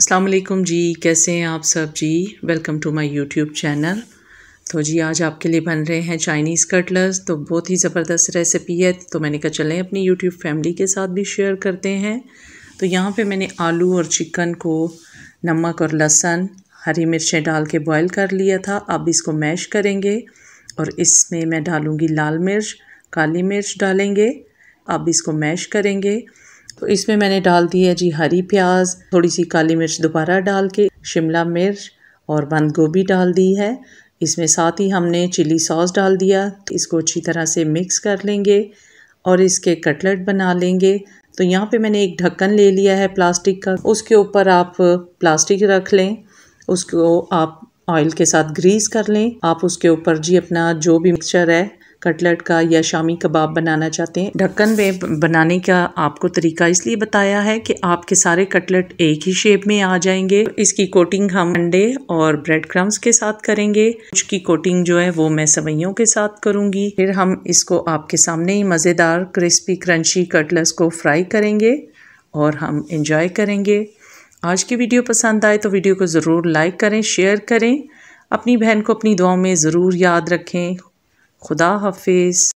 असलम जी कैसे हैं आप सब जी welcome to my YouTube channel तो जी आज आपके लिए बन रहे हैं चाइनीज़ कटलर्स तो बहुत ही ज़बरदस्त रेसिपी है तो मैंने कहा चलें अपनी यूट्यूब फैमिली के साथ भी शेयर करते हैं तो यहाँ पे मैंने आलू और चिकन को नमक और लहसन हरी मिर्चें डाल के बॉयल कर लिया था अब इसको मैश करेंगे और इसमें मैं डालूँगी लाल मिर्च काली मिर्च डालेंगे अब इसको मैश करेंगे इसमें मैंने डाल दी है जी हरी प्याज थोड़ी सी काली मिर्च दोबारा डाल के शिमला मिर्च और बंद गोभी डाल दी है इसमें साथ ही हमने चिली सॉस डाल दिया इसको अच्छी तरह से मिक्स कर लेंगे और इसके कटलेट बना लेंगे तो यहाँ पे मैंने एक ढक्कन ले लिया है प्लास्टिक का उसके ऊपर आप प्लास्टिक रख लें उसको आप ऑयल के साथ ग्रीस कर लें आप उसके ऊपर जी अपना जो भी मिक्सचर है कटलेट का या शामी कबाब बनाना चाहते हैं ढक्कन में बनाने का आपको तरीका इसलिए बताया है कि आपके सारे कटलेट एक ही शेप में आ जाएंगे इसकी कोटिंग हम अंडे और ब्रेड क्रम्स के साथ करेंगे कुछ की कोटिंग जो है वो मैं सवैयों के साथ करूंगी फिर हम इसको आपके सामने ही मज़ेदार क्रिस्पी क्रंची कटलेट्स को फ्राई करेंगे और हम इंजॉय करेंगे आज की वीडियो पसंद आए तो वीडियो को ज़रूर लाइक करें शेयर करें अपनी बहन को अपनी दुआओं में ज़रूर याद रखें खुदा हाफिज़